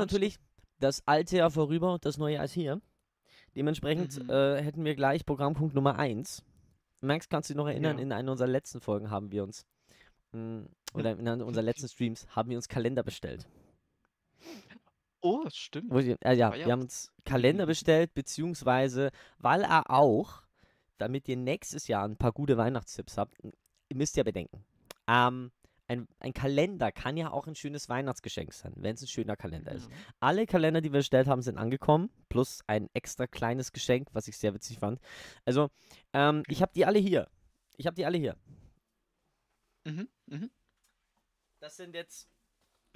natürlich das alte Jahr vorüber, das neue Jahr ist hier. Dementsprechend mhm. äh, hätten wir gleich Programmpunkt Nummer 1. Max, kannst du dich noch erinnern, ja. in einer unserer letzten Folgen haben wir uns, mh, hm, oder in einer unserer letzten Streams, haben wir uns Kalender bestellt. Oh, stimmt. Ich, äh, ah, ja, wir haben uns Kalender bestellt, beziehungsweise, weil er auch, damit ihr nächstes Jahr ein paar gute Weihnachtstipps habt, müsst ihr bedenken. Ähm, ein, ein Kalender kann ja auch ein schönes Weihnachtsgeschenk sein, wenn es ein schöner Kalender mhm. ist. Alle Kalender, die wir erstellt haben, sind angekommen, plus ein extra kleines Geschenk, was ich sehr witzig fand. Also, ähm, ich habe die alle hier. Ich habe die alle hier. Mhm, mhm. Das sind jetzt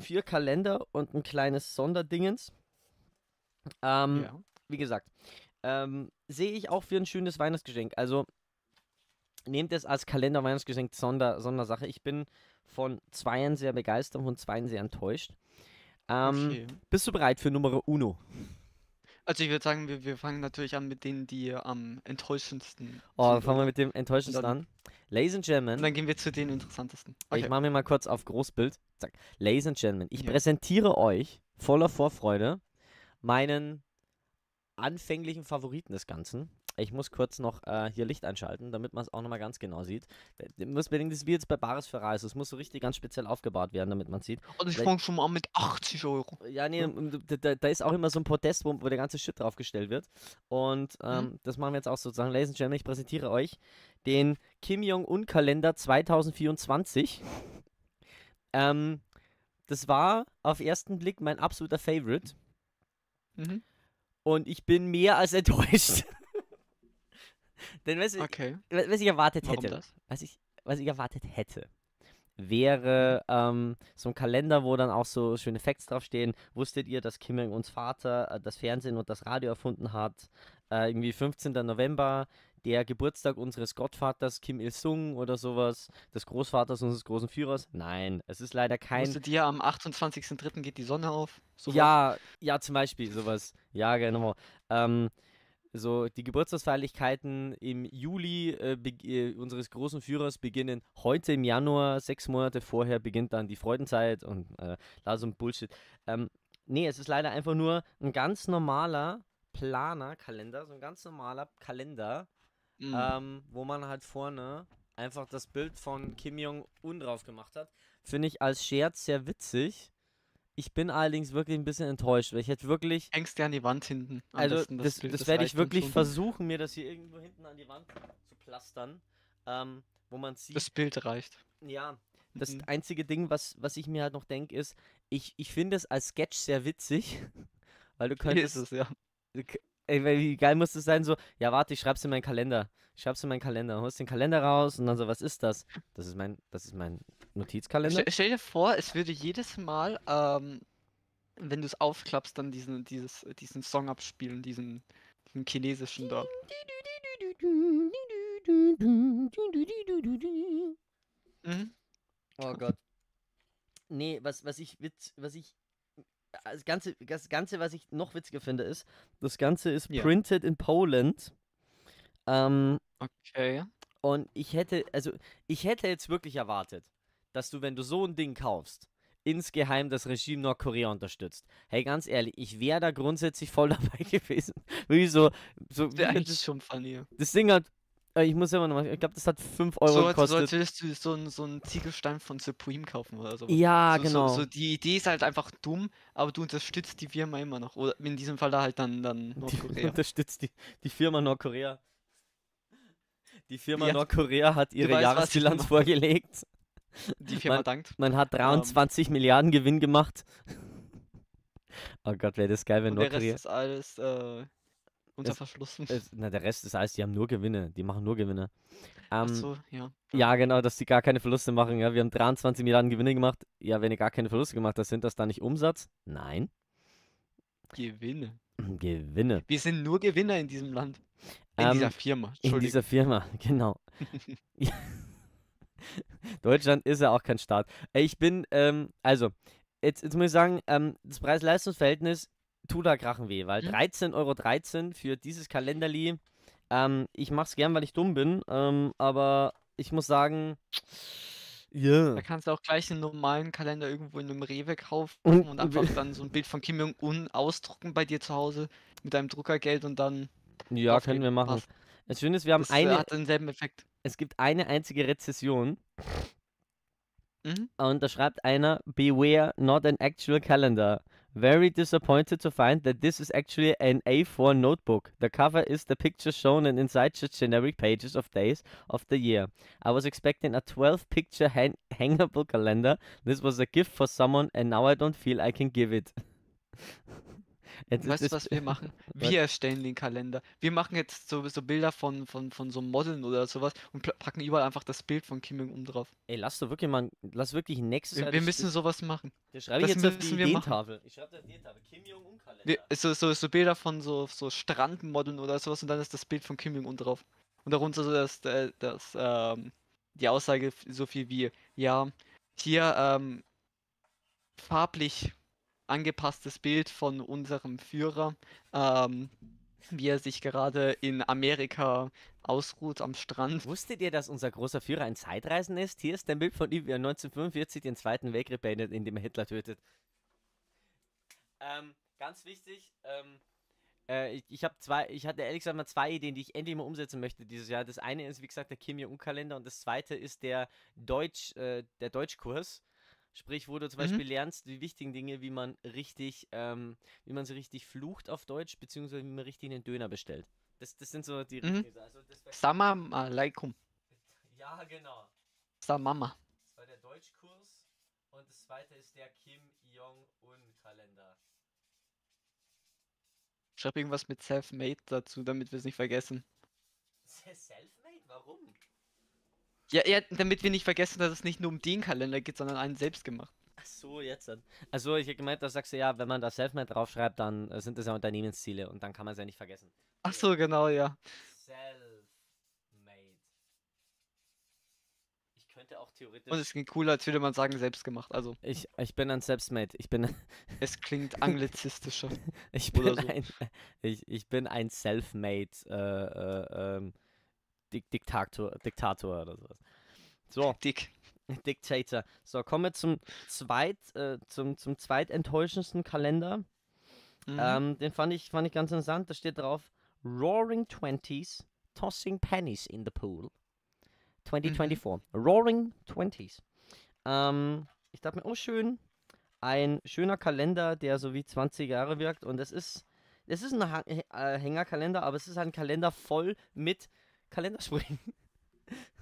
vier Kalender und ein kleines Sonderdingens. Ähm, ja. Wie gesagt, ähm, sehe ich auch für ein schönes Weihnachtsgeschenk. Also nehmt es als Kalender Weihnachtsgeschenk Sonder Sondersache. Ich bin von zweien sehr begeistert und von zweien sehr enttäuscht. Ähm, okay. Bist du bereit für Nummer Uno? Also ich würde sagen, wir, wir fangen natürlich an mit denen, die am enttäuschendsten Oh, sind, fangen wir mit dem enttäuschendsten dann, an. Ladies and Gentlemen. Und dann gehen wir zu den interessantesten. Okay. Ich mache mir mal kurz auf Großbild. Zack. Ladies and Gentlemen, ich ja. präsentiere euch voller Vorfreude meinen anfänglichen Favoriten des Ganzen. Ich muss kurz noch äh, hier Licht einschalten, damit man es auch nochmal ganz genau sieht. Äh, das ist wie jetzt bei Bares Ferrari. Also es muss so richtig ganz speziell aufgebaut werden, damit man sieht. Und ich fange schon mal mit 80 Euro. Ja, nee, da, da, ist auch immer so ein Podest, wo, wo der ganze Shit draufgestellt wird. Und ähm, mhm. das machen wir jetzt auch sozusagen. Ladies and Gentlemen, ich präsentiere euch den Kim Jong-un-Kalender 2024. ähm, das war auf ersten Blick mein absoluter Favorite. Mhm. Und ich bin mehr als enttäuscht. Denn was, okay. ich, was ich erwartet hätte, was ich, was ich erwartet hätte, wäre ähm, so ein Kalender, wo dann auch so schöne Facts draufstehen. Wusstet ihr, dass Kim Jong-uns Vater äh, das Fernsehen und das Radio erfunden hat? Äh, irgendwie 15. November, der Geburtstag unseres Gottvaters Kim Il-sung oder sowas, des Großvaters unseres großen Führers. Nein, es ist leider kein. Wusstet ihr, am 28.03. geht die Sonne auf? Sowas? Ja, ja, zum Beispiel sowas. Ja, genau. Ähm, so, die Geburtstagsfeierlichkeiten im Juli äh, äh, unseres großen Führers beginnen heute im Januar, sechs Monate vorher beginnt dann die Freudenzeit und äh, so ein Bullshit. Ähm, nee, es ist leider einfach nur ein ganz normaler Planer-Kalender, so ein ganz normaler Kalender, mhm. ähm, wo man halt vorne einfach das Bild von Kim Jong-un drauf gemacht hat. Finde ich als Scherz sehr witzig. Ich bin allerdings wirklich ein bisschen enttäuscht, weil ich hätte wirklich. Ängste an die Wand hinten. Also, besten, das, das, das werde ich wirklich versuchen, mir das hier irgendwo hinten an die Wand zu plastern, ähm, wo man sieht. Das Bild reicht. Ja. Das mhm. einzige Ding, was, was ich mir halt noch denke, ist, ich, ich finde es als Sketch sehr witzig, weil du könntest. Hier ist es, ja. Ey, wie geil muss das sein? So, ja, warte, ich schreib's in meinen Kalender. Ich schreib's in meinen Kalender. Holst den Kalender raus und dann so, was ist das? Das ist mein, das ist mein Notizkalender. St stell dir vor, es würde jedes Mal, ähm, wenn du es aufklappst, dann diesen, dieses, diesen Song abspielen, diesen, diesen chinesischen da. Mhm. mhm. Oh Gott. Nee, was, was ich witz, was ich das Ganze, das Ganze, was ich noch witziger finde, ist, das Ganze ist ja. printed in Poland. Ähm, okay. Und ich hätte, also ich hätte jetzt wirklich erwartet, dass du, wenn du so ein Ding kaufst, insgeheim das Regime Nordkorea unterstützt. Hey, ganz ehrlich, ich wäre da grundsätzlich voll dabei gewesen. Wieso? so, so das wäre eigentlich schon funny. Das Ding hat äh, ich muss ja mal nochmal, ich glaube, das hat 5 Euro so, gekostet. Solltest du so einen, so einen Ziegelstein von Supreme kaufen oder so. Ja, so, genau. So, so, die Idee ist halt einfach dumm, aber du unterstützt die Firma immer noch. Oder in diesem Fall da halt dann, dann Nordkorea. Du unterstützt die, die Firma Nordkorea. Die Firma ja. Nordkorea hat ihre Jahresbilanz vorgelegt. Die Firma man, dankt. Man hat 23 um, ähm. Milliarden Gewinn gemacht. Oh Gott, wäre das geil, wenn Nordkorea. Der Rest ist alles äh, unter Verschluss. na, der Rest ist alles, die haben nur Gewinne. Die machen nur Gewinne. Ähm, so, ja. Ja, genau, dass die gar keine Verluste machen. Ja, wir haben 23 Milliarden Gewinne gemacht. Ja, wenn ihr gar keine Verluste gemacht habt, sind das dann nicht Umsatz? Nein. Gewinne. Gewinne. Wir sind nur Gewinner in diesem Land. In ähm, dieser Firma. In dieser Firma, genau. Deutschland ist ja auch kein Staat. Ich bin, ähm, also, jetzt, jetzt muss ich sagen, ähm, das Preis-Leistungs-Verhältnis tut da Krachen weh, weil 13,13 mhm. Euro 13 für dieses Kalenderli. Ähm, ich mach's gern, weil ich dumm bin, ähm, aber ich muss sagen, Yeah. Da kannst du auch gleich einen normalen Kalender irgendwo in einem Rewe kaufen und, und einfach dann so ein Bild von Kim Jong-un ausdrucken bei dir zu Hause mit deinem Druckergeld und dann. Ja, können wir machen. Passt. Das Schöne ist, wir haben das äh, eine. Hat denselben Effekt. Es gibt eine einzige Rezession. Mhm. Und da schreibt einer: Beware, not an actual calendar. very disappointed to find that this is actually an A4 notebook. The cover is the picture shown and inside just generic pages of days of the year. I was expecting a 12 picture hang hangable calendar. This was a gift for someone and now I don't feel I can give it. Jetzt äh, weißt du, was wir machen? Wir erstellen den Kalender. Wir machen jetzt so, so Bilder von, von, von so Modeln oder sowas und packen überall einfach das Bild von Kim Jong-un drauf. Ey, lass doch wirklich mal, lass wirklich nächstes Jahr. Wir, wir müssen sowas machen. Wir schreiben das jetzt auf die Ideentafel. Ich schreibe das Ideentafel. Kim Jong-un-Kalender. So, so, so Bilder von so, so Strandmodeln oder sowas und dann ist das Bild von Kim Jong-un drauf. Und darunter so das, das, äh, das ähm, die Aussage so viel wie, ja, hier ähm, farblich angepasstes Bild von unserem Führer, ähm, wie er sich gerade in Amerika ausruht am Strand. Wusstet ihr, dass unser großer Führer ein Zeitreisen ist? Hier ist ein Bild von ihm, wie er 1945 den Zweiten Weltkrieg beendet, indem er Hitler tötet. Ähm, ganz wichtig, ähm, äh, ich, ich habe zwei, ich hatte ehrlich gesagt mal zwei Ideen, die ich endlich mal umsetzen möchte dieses Jahr. Das eine ist, wie gesagt, der Kim Jong-Kalender und das zweite ist der Deutsch, äh, der Deutschkurs Sprich, wo du zum mhm. Beispiel lernst, die wichtigen Dinge, wie man richtig, ähm, wie man sie richtig flucht auf Deutsch, beziehungsweise wie man richtig einen Döner bestellt. Das, das sind so die mhm. Richtigen. Also Samam alaikum. Ja, genau. Samama. Das war der Deutschkurs und das zweite ist der Kim Jong-un-Kalender. Schreib irgendwas mit Self-Made dazu, damit wir es nicht vergessen. Self-Made? Warum? Ja, ja, damit wir nicht vergessen, dass es nicht nur um den Kalender geht, sondern einen selbstgemacht. Ach so, jetzt dann. Also ich habe gemeint, da sagst du ja, wenn man da Selfmade draufschreibt, dann äh, sind das ja Unternehmensziele und dann kann man es ja nicht vergessen. Ach so, genau, ja. Selfmade. Ich könnte auch theoretisch. Und es klingt cooler, als würde man sagen, selbstgemacht. Also. Ich, ich bin ein Selfmade. Ich bin. es klingt anglizistischer. ich, bin so. ein, ich, ich bin ein Selfmade. Äh, äh, ähm Dik Diktator, Diktator oder sowas. So. Dick. Diktator. So, kommen wir zum zweit, äh, zum, zum zweitenttäuschendsten Kalender. Mhm. Ähm, den fand ich, fand ich ganz interessant. Da steht drauf: Roaring Twenties, tossing pennies in the pool. 2024. Mhm. Roaring Twenties. Ähm, ich dachte mir, oh schön, ein schöner Kalender, der so wie 20 Jahre wirkt. Und es ist, es ist ein äh, Hängerkalender, aber es ist ein Kalender voll mit Kalender springen.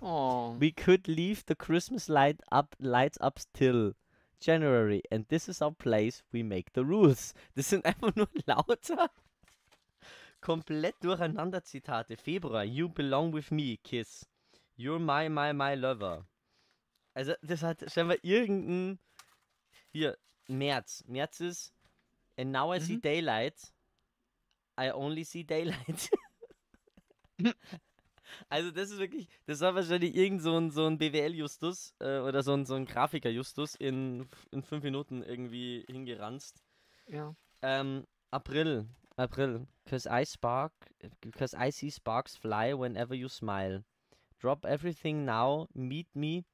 Oh. We could leave the Christmas light up, lights up till January and this is our place, we make the rules. Das sind einfach nur lauter komplett durcheinander Zitate. Februar, you belong with me, Kiss. You're my, my, my lover. Also, das hat scheinbar irgendein. Hier, März. März ist. And now I mhm. see daylight. I only see daylight. Also das ist wirklich, das war wahrscheinlich irgend so ein, so ein BWL-Justus äh, oder so ein, so ein Grafiker-Justus in, in fünf Minuten irgendwie hingeranzt. Ja. Ähm, April, April. Cause I spark, cause I see sparks fly whenever you smile. Drop everything now, meet me,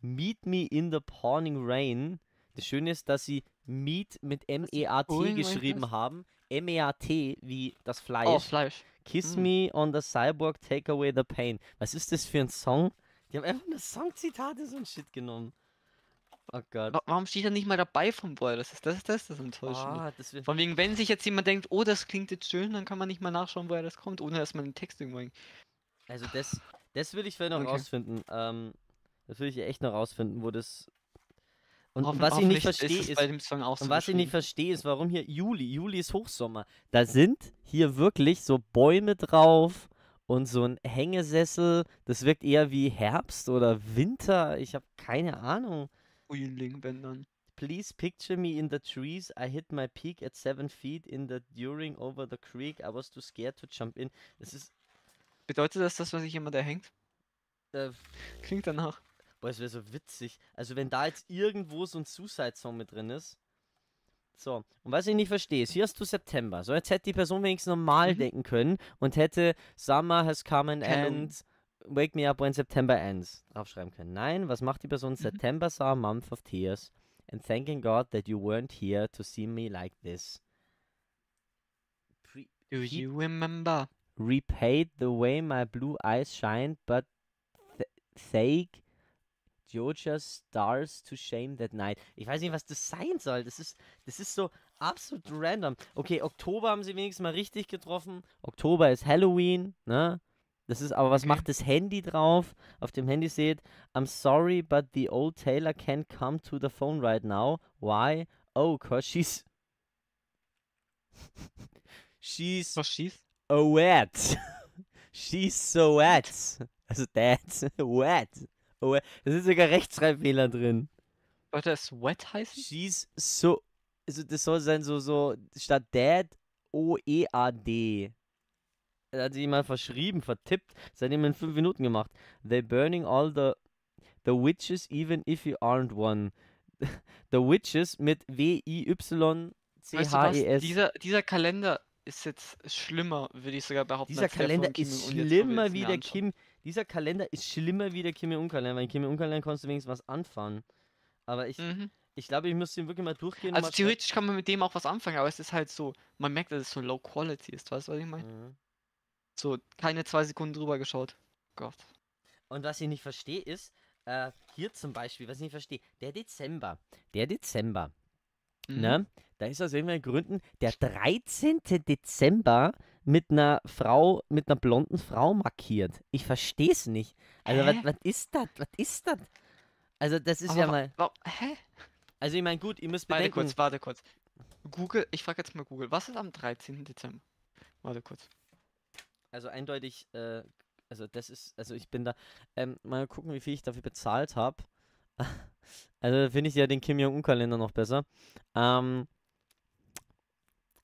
meet me in the pawning rain. Das Schöne ist, dass sie Meet mit e M-E-A-T geschrieben haben. M-E-A-T wie das Fleisch. Oh, Fleisch. Kiss hm. Me on the Cyborg, Take Away the Pain. Was ist das für ein Song? Die haben einfach nur Songzitate so ein Shit genommen. Oh Gott. Warum steht er nicht mal dabei vom Boy? Das ist das, ist das, das Enttäuschende. Ah, Von wegen, wenn sich jetzt jemand denkt, oh, das klingt jetzt schön, dann kann man nicht mal nachschauen, woher das kommt, ohne dass man den Text irgendwo. Also das, das will ich vielleicht noch okay. rausfinden. Ähm, das will ich echt noch rausfinden, wo das und Hoffen, was ich nicht verstehe ist, ist und was ich nicht verstehe ist, warum hier Juli, Juli ist Hochsommer. Da sind hier wirklich so Bäume drauf und so ein Hängesessel. Das wirkt eher wie Herbst oder Winter. Ich habe keine Ahnung. Frühling, wenn dann. Please picture me in the trees. I hit my peak at seven feet in the during over the creek. I was too scared to jump in. Das ist. Bedeutet das, was ich immer da hängt? Äh, Klingt danach. Boah, es wäre so witzig. Also, wenn da jetzt irgendwo so ein Suicide-Song mit drin ist. So, und was ich nicht verstehe, ist, hier hast du September. So, jetzt hätte die Person wenigstens normal mhm. denken können und hätte Summer has come and ends, wake me up when September ends draufschreiben können. Nein, was macht die Person? Mhm. September saw a month of tears and thanking God that you weren't here to see me like this. Pre Do you remember? Repaid the way my blue eyes shined, but th thank Georgia Stars to Shame That Night. Ich weiß nicht, was das sein soll. Das ist, das ist so absolut random. Okay, Oktober haben sie wenigstens mal richtig getroffen. Oktober ist Halloween, ne? Das ist, aber was okay. macht das Handy drauf? Auf dem Handy seht, I'm sorry, but the old Taylor can't come to the phone right now. Why? Oh, cause she's. she's. Was she's? A wet. she's so wet. Also that's wet. Oh, da sind sogar Rechtschreibfehler drin. Sollte das Wet heißen? She's so. Also das soll sein, so, so, statt Dad O-E-A-D. Da hat sich jemand verschrieben, vertippt. Das hat jemand in fünf Minuten gemacht. They're burning all the, the witches, even if you aren't one. The witches mit W-I-Y-C-H-E-S. Weißt du e dieser, dieser Kalender ist jetzt schlimmer, würde ich sogar behaupten. Dieser Kalender ist schlimmer wie der Kim. Dieser Kalender ist schlimmer wie der Kim Jong-Kalender, weil im Kim Jong-Kalender konntest du wenigstens was anfangen. Aber ich, mhm. ich glaube, ich müsste ihn wirklich mal durchgehen. Also mal theoretisch kann man mit dem auch was anfangen, aber es ist halt so, man merkt, dass es so low quality ist, weißt du, was ich meine? Mhm. So, keine zwei Sekunden drüber geschaut. Gott. Und was ich nicht verstehe ist, äh, hier zum Beispiel, was ich nicht verstehe, der Dezember, der Dezember, Ne? Mhm. Ne? Da ist aus irgendwelchen Gründen der 13. Dezember mit einer Frau, mit einer blonden Frau markiert. Ich verstehe es nicht. Also, was ist das? Was ist das? Also, das ist Aber ja mal. Hä? Also, ich meine, gut, ihr müsst bedenken. Warte kurz, warte kurz. Google, ich frage jetzt mal Google, was ist am 13. Dezember? Warte kurz. Also, eindeutig, äh, also, das ist, also, ich bin da. Ähm, mal gucken, wie viel ich dafür bezahlt habe. Also finde ich ja den Kim Jong-un-Kalender noch besser. Ähm,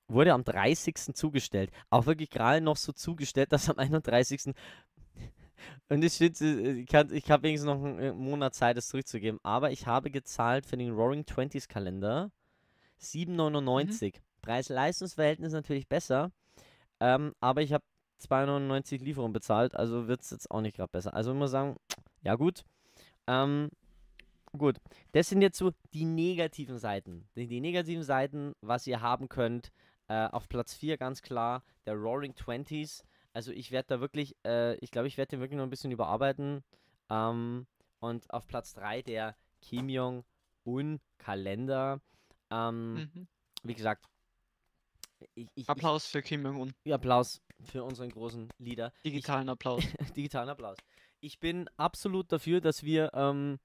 wurde am 30. zugestellt. Auch wirklich gerade noch so zugestellt, dass am 31. Und ich, ich, ich habe wenigstens noch einen Monat Zeit, es zurückzugeben. Aber ich habe gezahlt für den Roaring Twenties Kalender 7,99. Mhm. Preis-Leistungs-Verhältnis natürlich besser. Ähm, aber ich habe 2,99 Lieferung bezahlt, also wird es jetzt auch nicht gerade besser. Also immer sagen, ja gut. Ähm, Gut, das sind jetzt so die negativen Seiten. Die, die negativen Seiten, was ihr haben könnt, äh, auf Platz 4 ganz klar, der Roaring Twenties. Also ich werde da wirklich, äh, ich glaube, ich werde den wirklich noch ein bisschen überarbeiten. Ähm, und auf Platz 3 der Kim Jong-un Kalender. Ähm, mhm. Wie gesagt, ich, ich, Applaus für Kim Jong-un. Applaus für unseren großen Leader. Digitalen ich, Applaus. digitalen Applaus. Ich bin absolut dafür, dass wir ähm,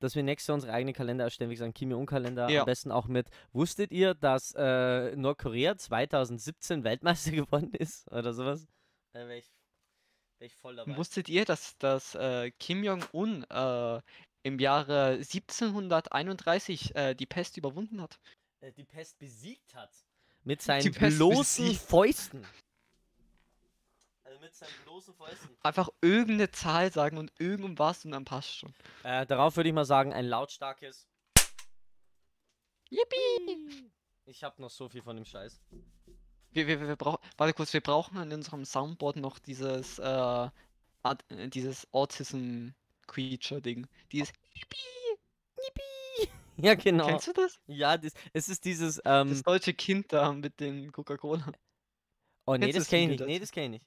dass wir nächstes Jahr unsere eigenen Kalender erstellen, wie gesagt, Kim Jong-Kalender, ja. am besten auch mit. Wusstet ihr, dass äh, Nordkorea 2017 Weltmeister geworden ist oder sowas? Da wäre ich, wär ich, voll dabei. Wusstet ihr, dass, dass äh, Kim Jong-un äh, im Jahre 1731 äh, die Pest überwunden hat? Äh, die Pest besiegt hat. Mit seinen bloßen Fäusten mit seinem bloßen Fäusten. Einfach irgendeine Zahl sagen und irgendwas und dann passt schon. Äh, darauf würde ich mal sagen, ein lautstarkes. Yippie! Ich habe noch so viel von dem Scheiß. Wir, wir, wir brauchen, warte kurz, wir brauchen an unserem Soundboard noch dieses, äh, Ad, äh, dieses Autism Creature Ding. Dieses Yippie! Yippie! Ja, genau. Kennst du das? Ja, das, es ist dieses, ähm, Das deutsche Kind da mit den Coca-Cola. Oh, nee, das kenne ich nicht. Nee, das kenne ich nicht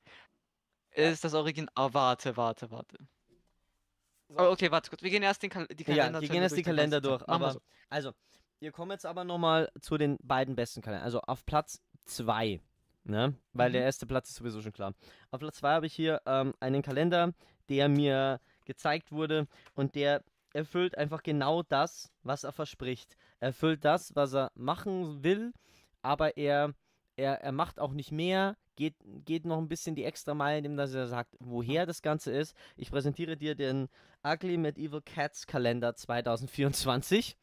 ist das Origin. Ah, warte, warte, warte. So. Oh, okay, warte kurz. Wir gehen erst den Kal die Kalender ja, wir gehen erst die Kalender durch. Aber, so. Also, wir kommen jetzt aber nochmal zu den beiden besten Kalendern. Also auf Platz 2, ne? Weil mhm. der erste Platz ist sowieso schon klar. Auf Platz 2 habe ich hier ähm, einen Kalender, der mir gezeigt wurde und der erfüllt einfach genau das, was er verspricht. Er erfüllt das, was er machen will, aber er er, er macht auch nicht mehr, geht, geht noch ein bisschen die extra Meile, indem dass er sagt, woher das Ganze ist. Ich präsentiere dir den Ugly Medieval Cats Kalender 2024.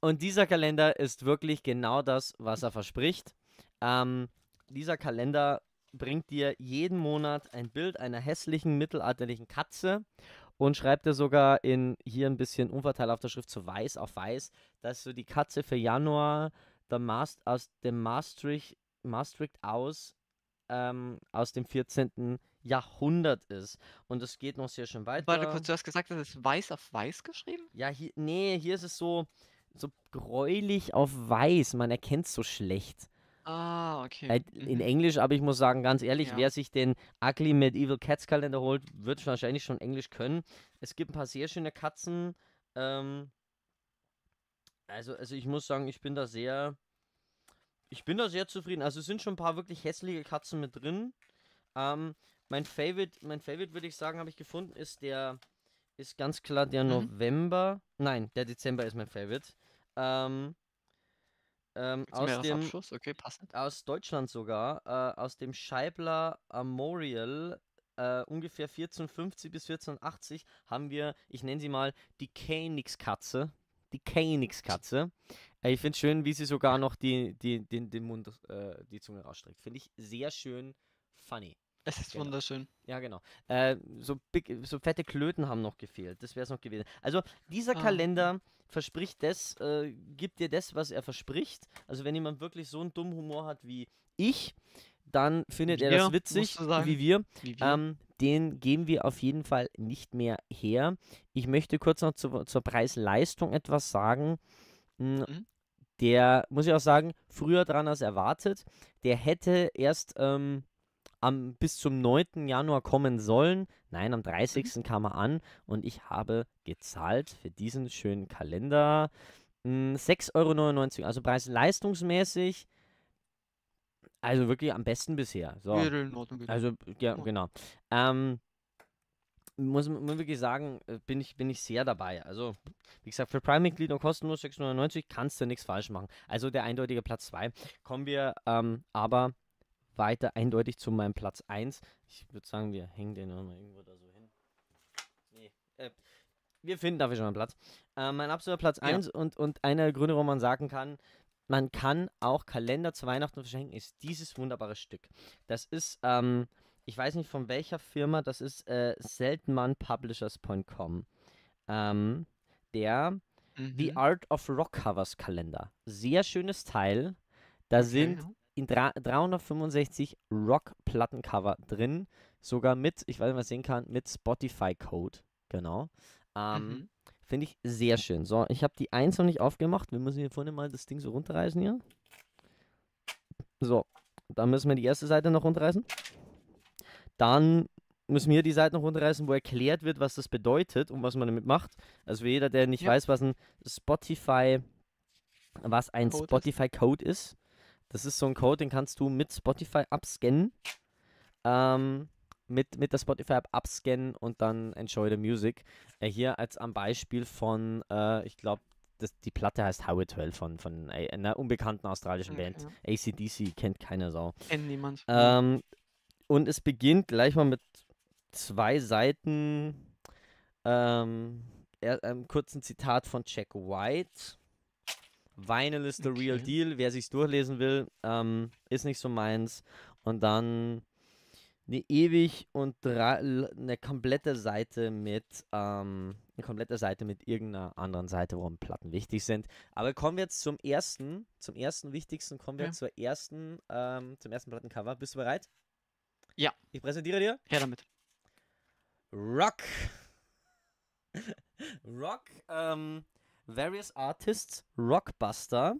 Und dieser Kalender ist wirklich genau das, was er verspricht. Ähm, dieser Kalender bringt dir jeden Monat ein Bild einer hässlichen mittelalterlichen Katze und schreibt dir sogar in hier ein bisschen unverteilhafter Schrift zu weiß auf weiß, dass du die Katze für Januar der Maast, aus dem Maastricht, Maastricht aus ähm, aus dem 14. Jahrhundert ist. Und es geht noch sehr schön weiter. Warte kurz, du hast gesagt, das ist weiß auf weiß geschrieben? Ja, hier, nee, hier ist es so, so gräulich auf weiß. Man erkennt es so schlecht. Ah, okay. Halt in mhm. Englisch, aber ich muss sagen, ganz ehrlich, ja. wer sich den Ugly Medieval Cats Kalender holt, wird wahrscheinlich schon Englisch können. Es gibt ein paar sehr schöne Katzen. Ähm, also, also ich muss sagen, ich bin da sehr. Ich bin da sehr zufrieden. Also es sind schon ein paar wirklich hässliche Katzen mit drin. Ähm, mein Favorite, mein Favorite würde ich sagen, habe ich gefunden, ist der. Ist ganz klar der mhm. November. Nein, der Dezember ist mein Favorite. Ähm. Ähm, aus dem okay, passend. aus Deutschland sogar, äh, aus dem Scheibler Memorial äh, ungefähr 1450 bis 1480 haben wir, ich nenne sie mal die Canix-Katze die Königskatze. Äh, ich finde es schön, wie sie sogar noch die, die, den, den Mund, äh, die Zunge rausstreckt. Finde ich sehr schön funny. Es ist genau. wunderschön. Ja, genau. Äh, so, big, so fette Klöten haben noch gefehlt. Das wäre es noch gewesen. Also, dieser ah. Kalender verspricht das, äh, gibt dir das, was er verspricht. Also, wenn jemand wirklich so einen dummen Humor hat wie ich, dann findet wir, er das witzig, sagen, wie wir. Wie wir. Ähm, den geben wir auf jeden Fall nicht mehr her. Ich möchte kurz noch zu, zur Preis-Leistung etwas sagen. Hm, mhm. Der, muss ich auch sagen, früher dran als erwartet. Der hätte erst ähm, am, bis zum 9. Januar kommen sollen. Nein, am 30. Mhm. kam er an und ich habe gezahlt für diesen schönen Kalender. 6,99 hm, Euro. Also preis-leistungsmäßig also wirklich am besten bisher. So. Also, ja, genau. Ähm, muss man wirklich sagen, äh, bin ich, bin ich sehr dabei. Also, wie gesagt, für Prime-Mitglied und kostenlos 699 kannst du nichts falsch machen. Also der eindeutige Platz 2. Kommen wir ähm, aber weiter eindeutig zu meinem Platz 1. Ich würde sagen, wir hängen den nochmal irgendwo da so hin. Nee, äh, wir finden dafür schon einen Platz. Äh, mein absoluter Platz 1 ja. und, und einer der Gründe, warum man sagen kann, man kann auch Kalender zu Weihnachten verschenken, ist dieses wunderbare Stück. Das ist, ähm, ich weiß nicht von welcher Firma, das ist äh, seltenmannpublishers.com. Ähm, der mhm. The Art of Rock Covers Kalender. Sehr schönes Teil. Da okay. sind in 365 Rock-Plattencover drin. Sogar mit, ich weiß nicht, was sehen kann, mit Spotify-Code. Genau. Ähm, mhm. Finde ich sehr schön. So, ich habe die 1 noch nicht aufgemacht. Wir müssen hier vorne mal das Ding so runterreißen hier. So, dann müssen wir die erste Seite noch runterreißen. Dann müssen wir die Seite noch runterreißen, wo erklärt wird, was das bedeutet und was man damit macht. Also für jeder, der nicht ja. weiß, was ein Spotify, was ein Spotify-Code ist. Das ist so ein Code, den kannst du mit Spotify abscannen. Ähm, mit, mit der Spotify-App abscannen und dann Enjoy the Music. Äh, hier als am Beispiel von, äh, ich glaube, die Platte heißt Highway 12 von, von einer unbekannten australischen ah, Band. ACDC genau. kennt keiner Sau. Kennt niemand. Ähm, und es beginnt gleich mal mit zwei Seiten, ähm, einem kurzen Zitat von Jack White. Vinyl is the okay. real deal, wer sich's durchlesen will, ähm, ist nicht so meins. Und dann eine ewig und eine komplette Seite mit ähm, eine komplette Seite mit irgendeiner anderen Seite, warum Platten wichtig sind. Aber kommen wir jetzt zum ersten, zum ersten wichtigsten, kommen wir ja. zur ersten, ähm, zum ersten Plattencover. Bist du bereit? Ja. Ich präsentiere dir. Her damit. Rock. Rock, ähm, Various Artists, Rockbuster.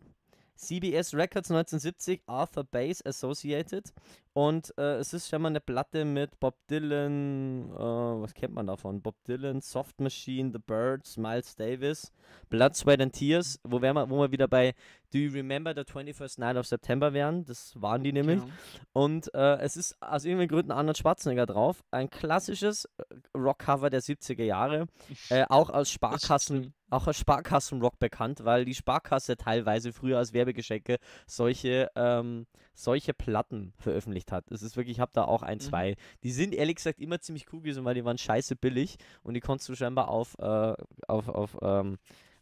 CBS Records 1970, Arthur Bass Associated. Und äh, es ist schon mal eine Platte mit Bob Dylan, äh, was kennt man davon? Bob Dylan, Soft Machine, The Birds, Miles Davis, Blood, Sweat and Tears, wo, wär man, wo wir wieder bei Do You Remember the 21st Night of September wären. Das waren die nämlich. Genau. Und äh, es ist aus irgendeinem Gründen Arnold Schwarzenegger drauf. Ein klassisches äh, Rockcover der 70er Jahre. Äh, auch als Sparkassen. Auch als Sparkassenrock bekannt, weil die Sparkasse teilweise früher als Werbegeschenke solche, ähm, solche Platten veröffentlicht hat. Es ist wirklich, ich habe da auch ein, mhm. zwei. Mhm. Die sind ehrlich gesagt immer ziemlich cool gewesen, weil die waren scheiße billig und die konntest du scheinbar auf, äh, auf, auf ähm,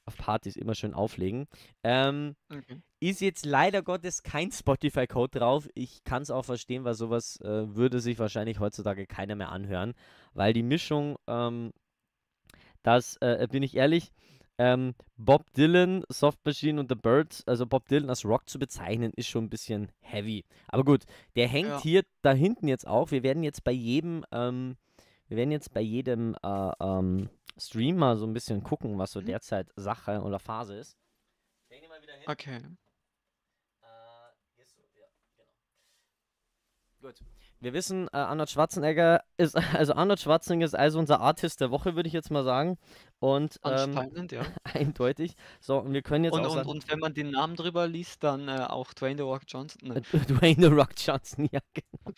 auf Partys immer schön auflegen. Ähm, okay. Ist jetzt leider Gottes kein Spotify-Code drauf. Ich kann es auch verstehen, weil sowas äh, würde sich wahrscheinlich heutzutage keiner mehr anhören, weil die Mischung, ähm, das äh, äh, bin ich ehrlich, ähm, Bob Dylan, Soft Machine und The Birds, also Bob Dylan als Rock zu bezeichnen, ist schon ein bisschen heavy. Aber gut, der hängt ja. hier da hinten jetzt auch. Wir werden jetzt bei jedem, ähm, wir werden jetzt bei jedem äh, ähm, Stream mal so ein bisschen gucken, was so mhm. derzeit Sache oder Phase ist. Okay. Äh, genau. Gut. Wir wissen, äh, Arnold Schwarzenegger ist, also Arnold Schwarzenegger ist also unser Artist der Woche, würde ich jetzt mal sagen. Und, ähm, ja. Eindeutig. So, und wir können jetzt und, auch. Und, und wenn man den Namen drüber liest, dann äh, auch Dwayne The Rock Johnson. Ne. Dwayne The Rock Johnson, ja, genau.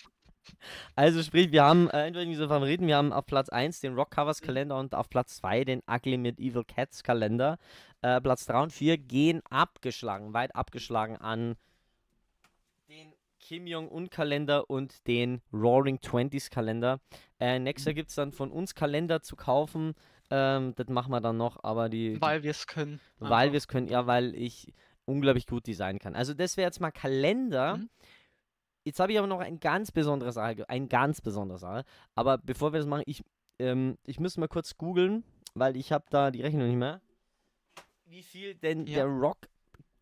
Also sprich, wir haben äh, entweder diese Favoriten, wir haben auf Platz 1 den Rock Covers mhm. Kalender und auf Platz 2 den Ugly mit Evil Cats Kalender. Äh, Platz 3 und 4 gehen abgeschlagen, weit abgeschlagen an den Kim Jong-un Kalender und den Roaring Twenties Kalender. Äh, nächstes mhm. Jahr gibt es dann von uns Kalender zu kaufen. Ähm, das machen wir dann noch, aber die. Weil wir es können. Weil wir es können, ja, weil ich unglaublich gut designen kann. Also das wäre jetzt mal Kalender. Mhm. Jetzt habe ich aber noch ein ganz besonderes Aal, ein ganz besonderes Aal. Aber bevor wir das machen, ich, ähm, ich müsste mal kurz googeln, weil ich habe da die Rechnung nicht mehr. Wie viel denn ja. der Rock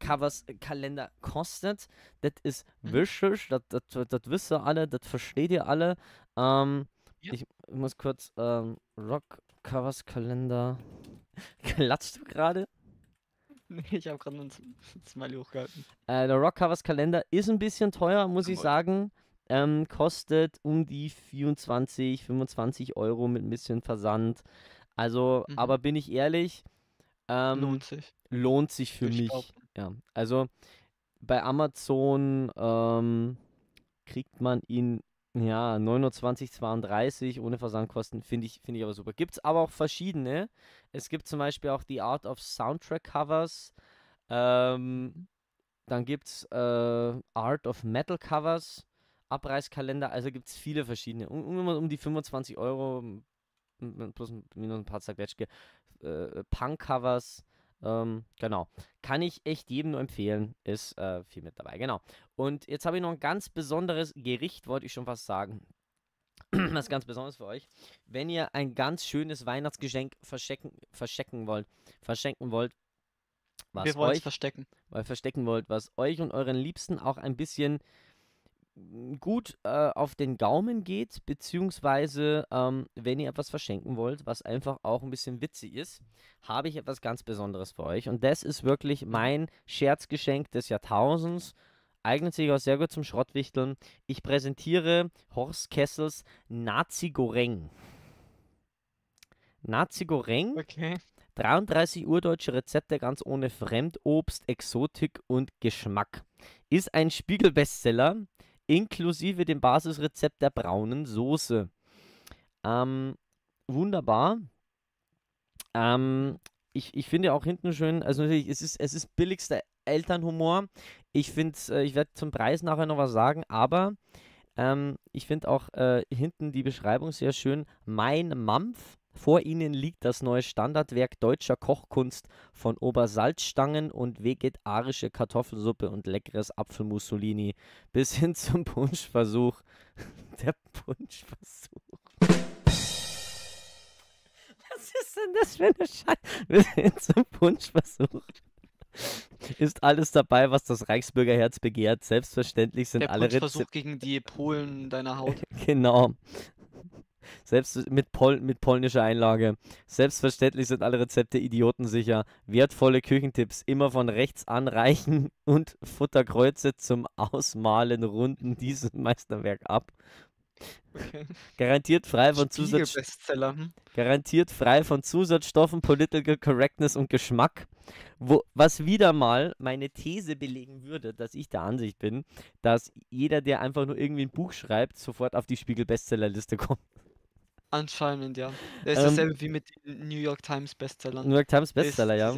Covers äh, Kalender kostet. Das ist mhm. wichtig, das, wisst ihr alle, das versteht ihr alle. Ähm, ja. Ich muss kurz ähm, Rock Covers Kalender. Klatscht du gerade? ich habe gerade ein Smiley hochgehalten. Äh, der Rock Covers Kalender ist ein bisschen teuer, muss ich sagen. Ähm, kostet um die 24, 25 Euro mit ein bisschen Versand. Also, mhm. aber bin ich ehrlich, ähm, lohnt sich. Lohnt sich für ich mich. Glaub. Ja, also bei Amazon ähm, kriegt man ihn ja, 9.20 Uhr ohne Versandkosten finde ich, find ich aber super. Gibt es aber auch verschiedene. Es gibt zum Beispiel auch die Art of Soundtrack Covers. Ähm, dann gibt es äh, Art of Metal Covers, Abreißkalender. Also gibt es viele verschiedene. Um, um, um die 25 Euro plus minus ein paar Zagwetschke. Äh, Punk Covers. Ähm, genau. Kann ich echt jedem nur empfehlen. Ist äh, viel mit dabei. Genau. Und jetzt habe ich noch ein ganz besonderes Gericht, wollte ich schon fast sagen. Was ganz Besonderes für euch. Wenn ihr ein ganz schönes Weihnachtsgeschenk verstecken, verstecken wollt, verschenken wollt, was Wir euch verstecken. Weil verstecken wollt, was euch und euren Liebsten auch ein bisschen mm, gut äh, auf den Gaumen geht, beziehungsweise ähm, wenn ihr etwas verschenken wollt, was einfach auch ein bisschen witzig ist, habe ich etwas ganz Besonderes für euch. Und das ist wirklich mein Scherzgeschenk des Jahrtausends Eignet sich auch sehr gut zum Schrottwichteln. Ich präsentiere Horst Kessels Nazi Goreng. Nazi Goreng. Okay. 33 urdeutsche Rezepte ganz ohne Fremdobst, Exotik und Geschmack. Ist ein Spiegel-Bestseller, inklusive dem Basisrezept der braunen Soße. Ähm, wunderbar. Ähm, ich, ich finde auch hinten schön, also natürlich, es ist, es ist billigster Elternhumor. Ich finde äh, ich werde zum Preis nachher noch was sagen, aber ähm, ich finde auch äh, hinten die Beschreibung sehr schön. Mein Mampf. Vor Ihnen liegt das neue Standardwerk deutscher Kochkunst von Obersalzstangen und vegetarische Kartoffelsuppe und leckeres Apfelmussolini bis hin zum Punschversuch. Der Punschversuch. Was ist denn das für eine Scheiße? Bis hin zum Punschversuch ist alles dabei, was das Reichsbürgerherz begehrt. Selbstverständlich sind Der alle Rezepte. Versuch gegen die Polen deiner Haut. genau. Selbst mit, Pol mit polnischer Einlage. Selbstverständlich sind alle Rezepte idiotensicher. Wertvolle Küchentipps immer von rechts anreichen und Futterkreuze zum Ausmalen runden dieses Meisterwerk ab. Garantiert frei von Zusatz hm? Garantiert frei von Zusatzstoffen, Political Correctness und Geschmack. Wo, was wieder mal meine These belegen würde, dass ich der Ansicht bin, dass jeder, der einfach nur irgendwie ein Buch schreibt, sofort auf die Spiegel-Bestsellerliste kommt. Anscheinend, ja. Das ist ähm, dasselbe wie mit New York Times Bestsellern. New York Times Bestseller, ja.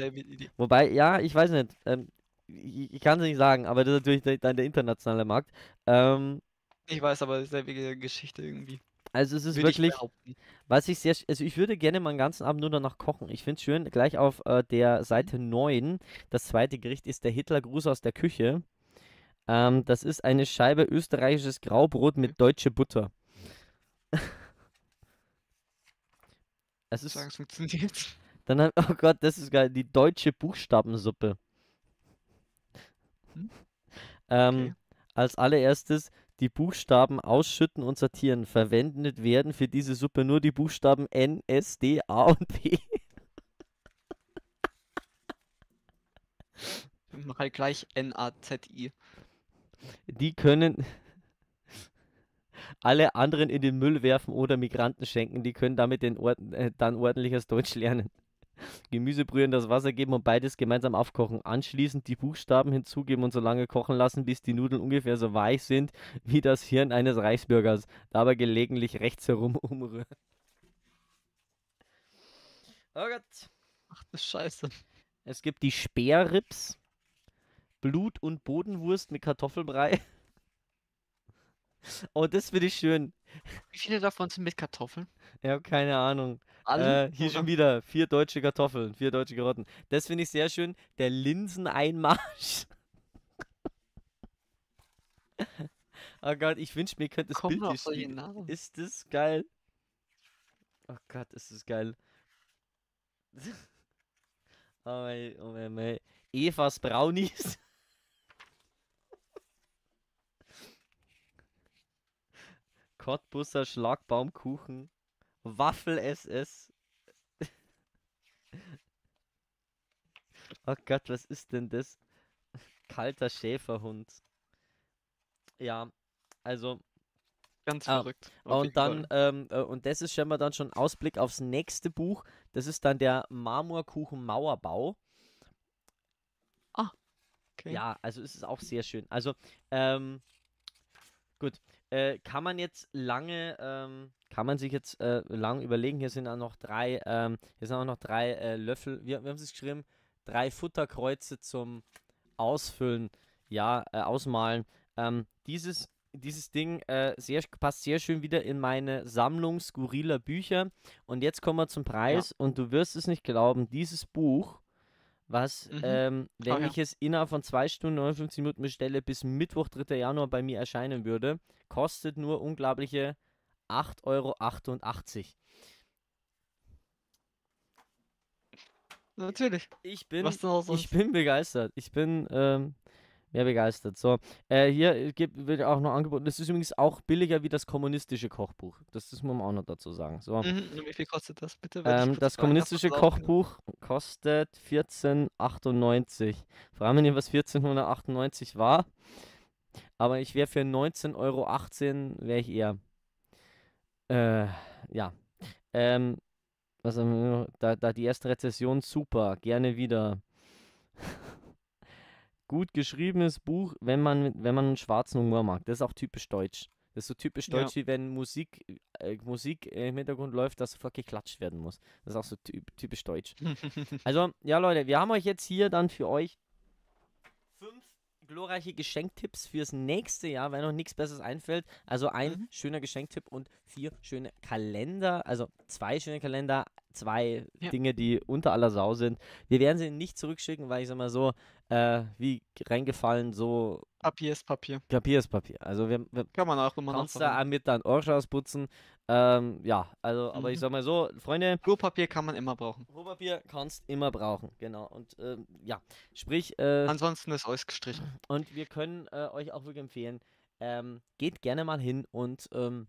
Wobei, ja, ich weiß nicht. Ähm, ich, ich kann es nicht sagen, aber das ist natürlich dann der internationale Markt. Ähm, ich weiß, aber selbige Geschichte irgendwie. Also es ist würde wirklich, ich was ich sehr, also ich würde gerne meinen ganzen Abend nur danach kochen. Ich finde es schön, gleich auf äh, der mhm. Seite 9, das zweite Gericht ist der Hitlergruß aus der Küche. Ähm, das ist eine Scheibe österreichisches Graubrot mit deutsche Butter. es ist, Sagen, es funktioniert. Dann oh Gott, das ist geil, die deutsche Buchstabensuppe. Hm? Ähm, okay. Als allererstes die Buchstaben ausschütten und sortieren. Verwendet werden für diese Suppe nur die Buchstaben N, S, D, A und P. Mach halt gleich N, A, Z, I. Die können alle anderen in den Müll werfen oder Migranten schenken. Die können damit den Ord äh, dann ordentliches Deutsch lernen. Gemüsebrühe in das Wasser geben und beides gemeinsam aufkochen. Anschließend die Buchstaben hinzugeben und so lange kochen lassen, bis die Nudeln ungefähr so weich sind wie das Hirn eines Reichsbürgers. Dabei gelegentlich rechts herum umrühren. Oh Gott. Ach du Scheiße. Es gibt die Speerrips, Blut- und Bodenwurst mit Kartoffelbrei. Oh, das finde ich schön. Wie viele davon sind mit Kartoffeln? Ich habe keine Ahnung. Äh, hier schon wieder vier deutsche Kartoffeln, vier deutsche Karotten. Das finde ich sehr schön. Der Linseneinmarsch. oh Gott, ich wünschte, mir könnte es Komm Bild noch spielen. Genau. Ist das geil? Oh Gott, ist das geil. oh mein, oh mein, mein. Evas Brownies. Cottbusser Schlagbaumkuchen, Waffel-SS. oh Gott, was ist denn das? Kalter Schäferhund. Ja, also. Ganz ah, verrückt. und dann, ähm, äh, und das ist schon mal dann schon Ausblick aufs nächste Buch. Das ist dann der Marmorkuchen Mauerbau. Ah. Okay. Ja, also ist es auch sehr schön. Also, ähm, gut. Äh, kann man jetzt lange, ähm, kann man sich jetzt äh, lang überlegen. Hier sind auch noch drei, ähm, hier sind auch noch drei äh, Löffel. Wir, wir haben es geschrieben, drei Futterkreuze zum Ausfüllen, ja, äh, ausmalen. Ähm, dieses, dieses Ding äh, sehr, passt sehr schön wieder in meine Sammlung skurriler Bücher. Und jetzt kommen wir zum Preis. Ja. Und du wirst es nicht glauben, dieses Buch was, mhm. ähm, wenn oh, ja. ich es innerhalb von 2 Stunden 59 Minuten bestelle, bis Mittwoch, 3. Januar bei mir erscheinen würde, kostet nur unglaubliche 8,88 Euro. Natürlich. Ich bin, ich bin begeistert. Ich bin ähm, mehr begeistert. So, äh, hier äh, wird auch noch angeboten. Das ist übrigens auch billiger wie das kommunistische Kochbuch. Das, das muss man auch noch dazu sagen. So. Mhm, wie viel kostet das bitte? Ähm, das kommunistische Kochbuch kostet 1498. Fragen wir nicht, was 1498 war. Aber ich wäre für 19,18 Euro wäre ich eher. Äh, ja. Ähm, also, da, da die erste Rezession super, gerne wieder. gut geschriebenes Buch, wenn man, wenn man einen schwarzen Humor mag. Das ist auch typisch deutsch. Das ist so typisch deutsch, ja. wie wenn Musik, äh, Musik im Hintergrund läuft, dass sofort geklatscht werden muss. Das ist auch so typ, typisch deutsch. also, ja, Leute, wir haben euch jetzt hier dann für euch fünf glorreiche Geschenktipps fürs nächste Jahr, weil noch nichts Besseres einfällt. Also ein mhm. schöner Geschenktipp und vier schöne Kalender, also zwei schöne Kalender, zwei ja. Dinge, die unter aller Sau sind. Wir werden sie nicht zurückschicken, weil ich sag mal so, äh, wie reingefallen, so. Papier ist Papier. Papier ist Papier. Also wir, wir Kann man auch immer noch. da mit deinen Orsch ausputzen. Ähm, ja, also, aber ich mhm. sag mal so, Freunde. Klopapier kann man immer brauchen. Klopapier kannst immer brauchen, genau. Und ähm, ja, sprich. Äh, Ansonsten ist alles gestrichen. Und wir können äh, euch auch wirklich empfehlen, ähm, geht gerne mal hin und ähm,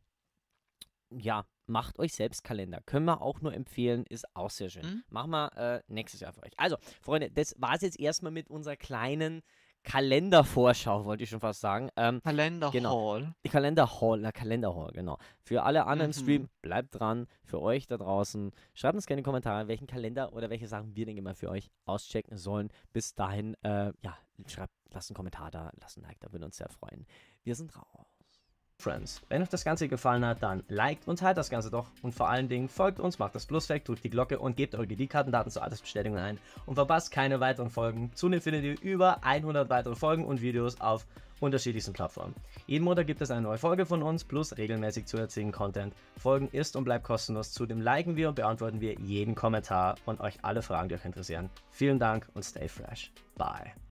ja, macht euch selbst Kalender. Können wir auch nur empfehlen, ist auch sehr schön. Mhm. Machen wir äh, nächstes Jahr für euch. Also, Freunde, das war es jetzt erstmal mit unserer kleinen Kalendervorschau, wollte ich schon fast sagen. Ähm, Kalender genau. Hall. Die Kalender Hall, na, Kalender Hall, genau. Für alle anderen mhm. Stream, bleibt dran. Für euch da draußen, schreibt uns gerne in die Kommentare, welchen Kalender oder welche Sachen wir denn immer für euch auschecken sollen. Bis dahin, äh, ja, schreibt, lasst einen Kommentar da, lasst ein Like da, würden wir uns sehr freuen. Wir sind raus. Friends. Wenn euch das Ganze gefallen hat, dann liked und teilt das Ganze doch und vor allen Dingen folgt uns, macht das Plus weg, drückt die Glocke und gebt eure GD-Kartendaten zur Altersbestätigung ein und verpasst keine weiteren Folgen. Zudem findet ihr über 100 weitere Folgen und Videos auf unterschiedlichsten Plattformen. Jeden Monat gibt es eine neue Folge von uns plus regelmäßig zusätzlichen Content. Folgen ist und bleibt kostenlos. Zudem liken wir und beantworten wir jeden Kommentar und euch alle Fragen, die euch interessieren. Vielen Dank und stay fresh. Bye.